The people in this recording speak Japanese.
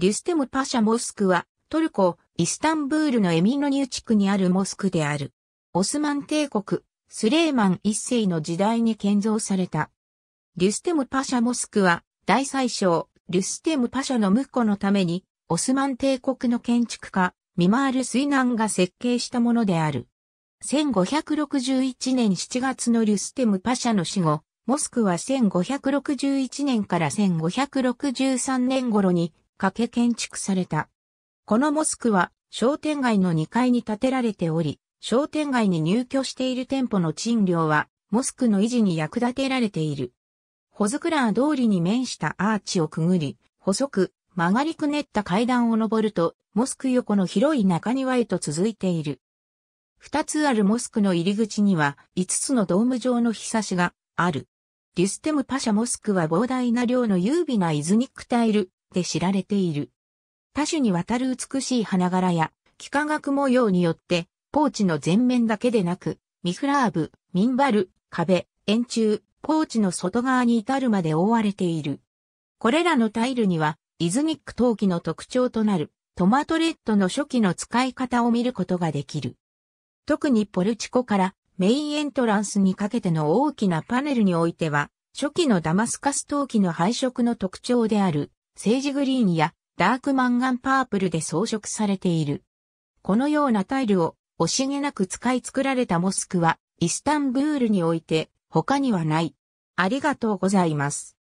リュステムパシャモスクは、トルコ、イスタンブールのエミノニュー地区にあるモスクである。オスマン帝国、スレーマン一世の時代に建造された。リュステムパシャモスクは、大宰相、リュステムパシャの婿のために、オスマン帝国の建築家、ミマール・スイナンが設計したものである。1561年7月のリュステムパシャの死後、モスクは1561年から1563年頃にかけ建築された。このモスクは商店街の2階に建てられており、商店街に入居している店舗の賃料は、モスクの維持に役立てられている。ホズクラー通りに面したアーチをくぐり、細く曲がりくねった階段を登ると、モスク横の広い中庭へと続いている。二つあるモスクの入り口には、五つのドーム状の日差しがある。デュステムパシャモスクは膨大な量の優美なイズニックタイル、で知られている。多種にわたる美しい花柄や、幾何学模様によって、ポーチの前面だけでなく、ミフラーブ、ミンバル、壁、円柱、ポーチの外側に至るまで覆われている。これらのタイルには、イズニック陶器の特徴となる、トマトレッドの初期の使い方を見ることができる。特にポルチコからメインエントランスにかけての大きなパネルにおいては、初期のダマスカス陶器の配色の特徴である、セージグリーンやダークマンガンパープルで装飾されている。このようなタイルを惜しげなく使い作られたモスクはイスタンブールにおいて他にはない。ありがとうございます。